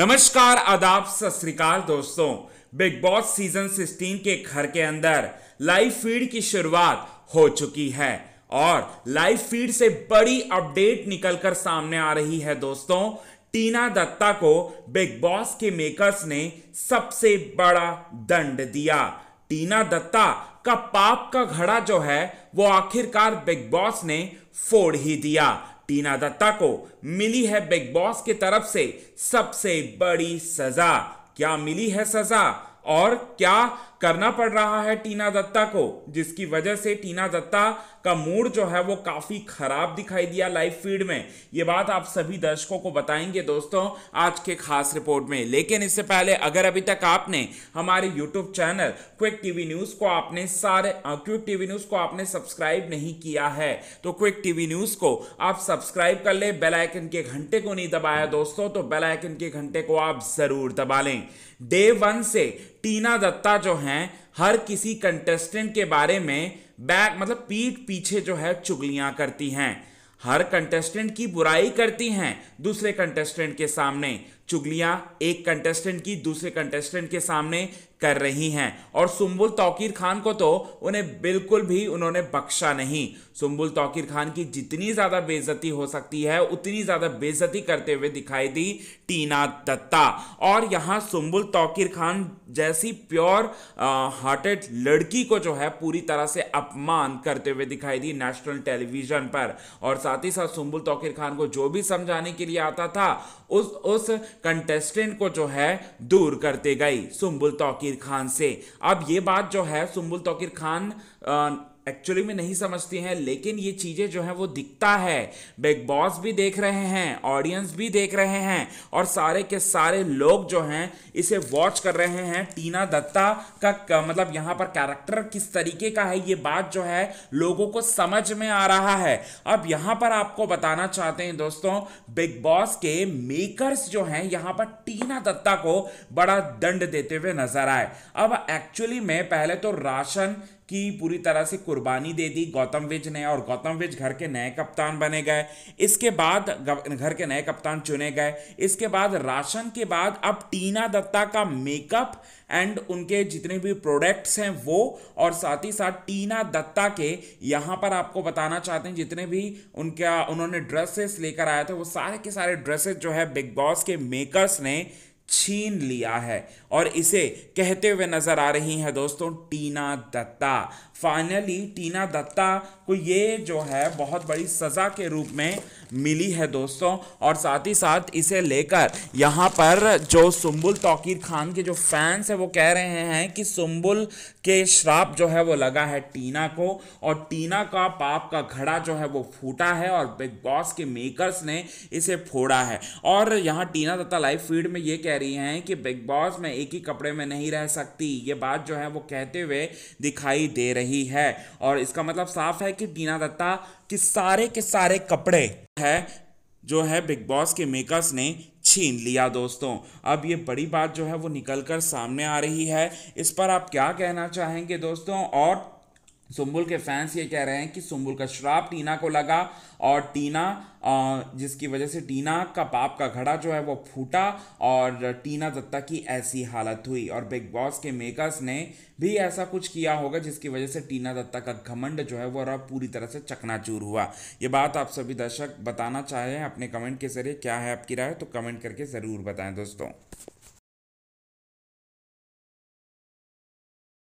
नमस्कार आदाब सत दोस्तों बिग बॉस सीजन 16 के घर के अंदर लाइव फीड की शुरुआत हो चुकी है और लाइव फीड से बड़ी अपडेट निकलकर सामने आ रही है दोस्तों टीना दत्ता को बिग बॉस के मेकर्स ने सबसे बड़ा दंड दिया टीना दत्ता का पाप का घड़ा जो है वो आखिरकार बिग बॉस ने फोड़ ही दिया टीना दत्ता को मिली है बिग बॉस की तरफ से सबसे बड़ी सजा क्या मिली है सजा और क्या करना पड़ रहा है टीना दत्ता को जिसकी वजह से टीना दत्ता का मूड जो है वो काफी खराब दिखाई दिया लाइव फीड में ये बात आप सभी दर्शकों को बताएंगे दोस्तों आज के खास रिपोर्ट में लेकिन इससे पहले अगर अभी तक आपने हमारे YouTube channel quick TV news को आपने सारे क्विक टीवी न्यूज को आपने सब्सक्राइब नहीं किया है तो क्विक टीवी न्यूज को आप सब्सक्राइब कर ले बेलाइकन के घंटे को नहीं दबाया दोस्तों तो बेलाइकन के घंटे को आप जरूर दबा लें डे वन से टीना दत्ता जो हैं हर किसी कंटेस्टेंट के बारे में बैक मतलब पीठ पीछे जो है चुगलियां करती हैं हर कंटेस्टेंट की बुराई करती हैं दूसरे कंटेस्टेंट के सामने चुगलियां एक कंटेस्टेंट की दूसरे कंटेस्टेंट के सामने कर रही हैं और सुम्बुल तौकीर खान को तो उन्हें बिल्कुल भी उन्होंने बख्शा नहीं सुम्बुल तौकीर खान की जितनी ज़्यादा बेजती हो सकती है उतनी ज़्यादा बेजती करते हुए दिखाई दी टीना दत्ता और यहाँ सुम्बुल तौकीर खान जैसी प्योर हार्टेड लड़की को जो है पूरी तरह से अपमान करते हुए दिखाई दी नेशनल टेलीविजन पर और साथ ही साथ सुम्बुल तौकीर खान को जो भी समझाने के लिए आता था उस उस कंटेस्टेंट को जो है दूर करते गई सुम्बुल तोकीर खान से अब ये बात जो है सुम्बुल तोकीर खान आ, एक्चुअली में नहीं समझती हैं लेकिन ये चीज़ें जो हैं वो दिखता है बिग बॉस भी देख रहे हैं ऑडियंस भी देख रहे हैं और सारे के सारे लोग जो हैं इसे वॉच कर रहे हैं टीना दत्ता का, का मतलब यहाँ पर कैरेक्टर किस तरीके का है ये बात जो है लोगों को समझ में आ रहा है अब यहाँ पर आपको बताना चाहते हैं दोस्तों बिग बॉस के मेकरस जो हैं यहाँ पर टीना दत्ता को बड़ा दंड देते हुए नजर आए अब एक्चुअली में पहले तो राशन की पूरी तरह से कुर्बानी दे दी गौतम विज ने और गौतम विज घर के नए कप्तान बने गए इसके बाद घर के नए कप्तान चुने गए इसके बाद राशन के बाद अब टीना दत्ता का मेकअप एंड उनके जितने भी प्रोडक्ट्स हैं वो और साथ ही साथ टीना दत्ता के यहाँ पर आपको बताना चाहते हैं जितने भी उनका उन्होंने ड्रेसेस लेकर आया था वो सारे के सारे ड्रेसेस जो है बिग बॉस के मेकर्स ने छीन लिया है और इसे कहते हुए नजर आ रही हैं दोस्तों टीना दत्ता फाइनली टीना दत्ता को ये जो है बहुत बड़ी सज़ा के रूप में मिली है दोस्तों और साथ ही साथ इसे लेकर यहाँ पर जो सुम्बुल तोकीर खान के जो फैंस हैं वो कह रहे हैं कि सुम्बुल के श्राप जो है वो लगा है टीना को और टीना का पाप का घड़ा जो है वो फूटा है और बिग बॉस के मेकर्स ने इसे फोड़ा है और यहाँ टीना दत्ता लाइव फीड में ये कह रही हैं कि बिग बॉस में एक ही कपड़े में नहीं रह सकती ये बात जो है वो कहते हुए दिखाई दे रही रही है और इसका मतलब साफ है कि टीना दत्ता के सारे के सारे कपड़े है जो है बिग बॉस के मेकर्स ने छीन लिया दोस्तों अब ये बड़ी बात जो है वो निकल कर सामने आ रही है इस पर आप क्या कहना चाहेंगे दोस्तों और सुम्बुल के फैंस ये कह रहे हैं कि सुम्बुल का श्राप टीना को लगा और टीना जिसकी वजह से टीना का पाप का घड़ा जो है वो फूटा और टीना दत्ता की ऐसी हालत हुई और बिग बॉस के मेकर्स ने भी ऐसा कुछ किया होगा जिसकी वजह से टीना दत्ता का घमंड जो है वो रब पूरी तरह से चकनाचूर हुआ ये बात आप सभी दर्शक बताना चाहें अपने कमेंट के जरिए क्या है आपकी राय तो कमेंट करके ज़रूर बताएं दोस्तों